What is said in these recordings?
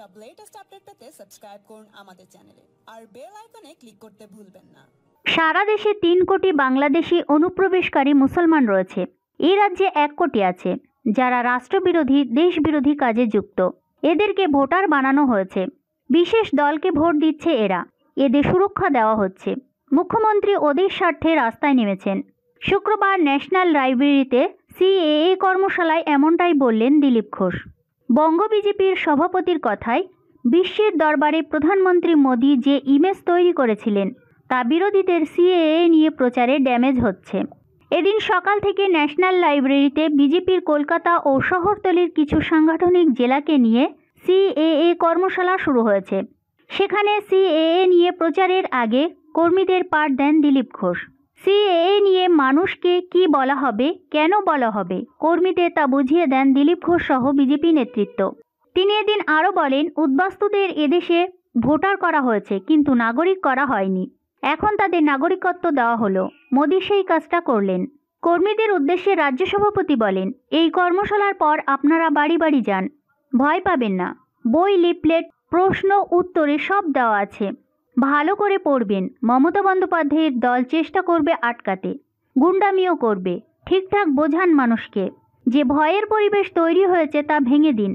সব latest update পেতে subscribe করুন আমাদের চ্যানেলে আর বেল আইকনে ক্লিক করতে ভুলবেন না সারা দেশে তিন কোটি বাংলাদেশি অনুপ্রবেশকারী মুসলমান রয়েছে এই রাজ্যে এক কোটি আছে যারা রাষ্ট্রবিরোধী দেশবিরোধী কাজে যুক্ত এদেরকে ভোটার বানানো হয়েছে বিশেষ দলকে ভোট দিচ্ছে এরা এদের সুরক্ষা দেওয়া হচ্ছে মুখ্যমন্ত্রী ওদের স্বার্থে রাস্তায় নেমেছেন শুক্রবার ন্যাশনাল লাইব্রেরিতে সিএএ কর্মশালায় এমনটাই বললেন দিলীপ ঘোষ বঙ্গ বিজেপির সভাপতির কথায় বিশ্বের দরবারে প্রধানমন্ত্রী মোদী যে ইমেজ তৈরি করেছিলেন তা বিরোধীদের সিএএ নিয়ে প্রচারে ড্যামেজ হচ্ছে এদিন সকাল থেকে ন্যাশনাল লাইব্রেরিতে বিজেপির কলকাতা ও শহরতলির কিছু সাংগঠনিক জেলাকে নিয়ে সিএএ কর্মশালা শুরু হয়েছে সেখানে সিএএ নিয়ে প্রচারের আগে কর্মীদের পাঠ দেন দিলীপ ঘোষ সিএএ নিয়ে মানুষকে কি বলা হবে কেন বলা হবে কর্মীদের তা বুঝিয়ে দেন দিলীপ ঘোষ সহ বিজেপি নেতৃত্ব তিনি এদিন আরও বলেন উদ্বাস্তুদের এদেশে ভোটার করা হয়েছে কিন্তু নাগরিক করা হয়নি এখন তাদের নাগরিকত্ব দেওয়া হলো মোদী সেই কাজটা করলেন কর্মীদের উদ্দেশ্যে রাজ্য সভাপতি বলেন এই কর্মশালার পর আপনারা বাড়ি বাড়ি যান ভয় পাবেন না বই লিপলেট প্রশ্ন উত্তরে সব দেওয়া আছে ভালো করে পড়বেন মমতা বন্দ্যোপাধ্যায়ের দল চেষ্টা করবে আটকাতে গুন্ডামিও করবে ঠিকঠাক বোঝান মানুষকে যে ভয়ের পরিবেশ তৈরি হয়েছে তা ভেঙে দিন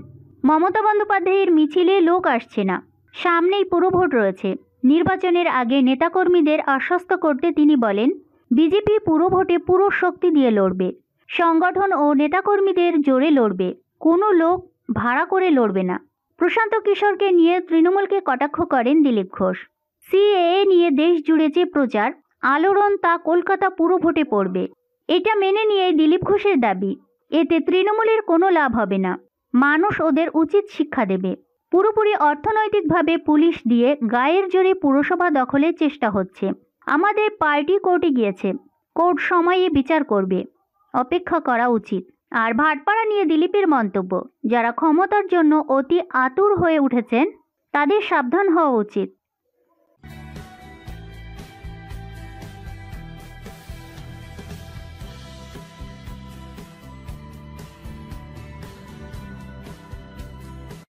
মমতা বন্দ্যোপাধ্যায়ের মিছিলে লোক আসছে না সামনেই পুরভোট রয়েছে নির্বাচনের আগে নেতাকর্মীদের আশ্বস্ত করতে তিনি বলেন বিজেপি ভোটে পুরো শক্তি দিয়ে লড়বে সংগঠন ও নেতাকর্মীদের জোরে লড়বে কোনো লোক ভাড়া করে লড়বে না প্রশান্ত কিশোরকে নিয়ে তৃণমূলকে কটাক্ষ করেন দিলীপ ঘোষ সিএএ নিয়ে দেশ জুড়ে যে প্রচার আলোড়ন তা কলকাতা পুরো ভোটে পড়বে এটা মেনে নিয়ে দিলীপ ঘোষের দাবি এতে তৃণমূলের কোনো লাভ হবে না মানুষ ওদের উচিত শিক্ষা দেবে পুরোপুরি অর্থনৈতিকভাবে পুলিশ দিয়ে গায়ের জোরে পুরসভা দখলের চেষ্টা হচ্ছে আমাদের পার্টি কোর্টে গিয়েছে কোর্ট সময়ে বিচার করবে অপেক্ষা করা উচিত আর ভাটপাড়া নিয়ে দিলীপের মন্তব্য যারা ক্ষমতার জন্য অতি আতুর হয়ে উঠেছেন তাদের সাবধান হওয়া উচিত